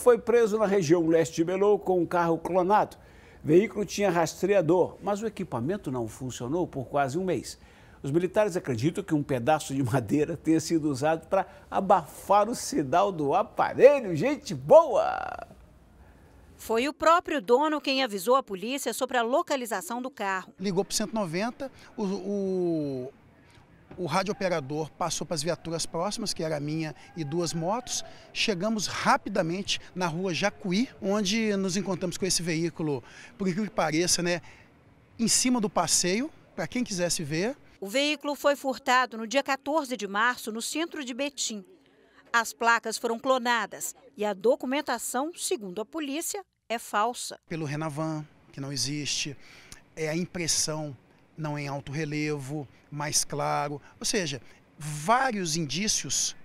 foi preso na região leste de Belo com um carro clonado. O veículo tinha rastreador, mas o equipamento não funcionou por quase um mês. Os militares acreditam que um pedaço de madeira tenha sido usado para abafar o sinal do aparelho. Gente boa! Foi o próprio dono quem avisou a polícia sobre a localização do carro. Ligou para 190, o, o o rádio operador passou para as viaturas próximas, que era a minha e duas motos. Chegamos rapidamente na rua Jacuí, onde nos encontramos com esse veículo, por incrível que pareça, né, em cima do passeio, para quem quisesse ver. O veículo foi furtado no dia 14 de março, no centro de Betim. As placas foram clonadas e a documentação, segundo a polícia, é falsa. Pelo Renavan, que não existe, é a impressão não em alto relevo, mais claro. Ou seja, vários indícios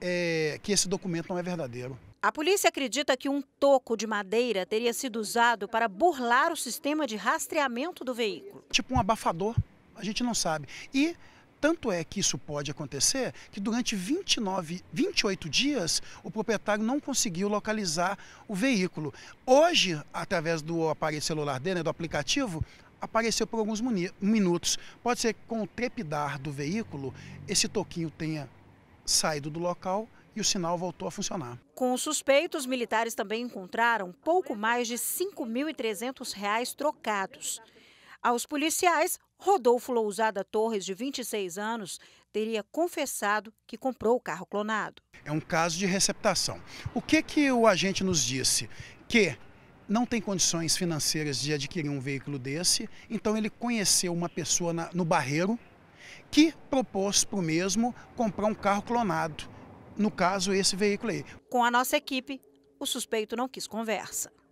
é, que esse documento não é verdadeiro. A polícia acredita que um toco de madeira teria sido usado para burlar o sistema de rastreamento do veículo. Tipo um abafador, a gente não sabe. E tanto é que isso pode acontecer que durante 29, 28 dias o proprietário não conseguiu localizar o veículo. Hoje, através do aparelho celular dele, né, do aplicativo, apareceu por alguns minutos. Pode ser que com o trepidar do veículo, esse toquinho tenha saído do local e o sinal voltou a funcionar. Com os suspeitos, militares também encontraram pouco mais de R$ 5.300 trocados. Aos policiais, Rodolfo Lousada Torres, de 26 anos, teria confessado que comprou o carro clonado. É um caso de receptação. O que, que o agente nos disse? Que não tem condições financeiras de adquirir um veículo desse, então ele conheceu uma pessoa na, no Barreiro que propôs para o mesmo comprar um carro clonado, no caso esse veículo aí. Com a nossa equipe, o suspeito não quis conversa.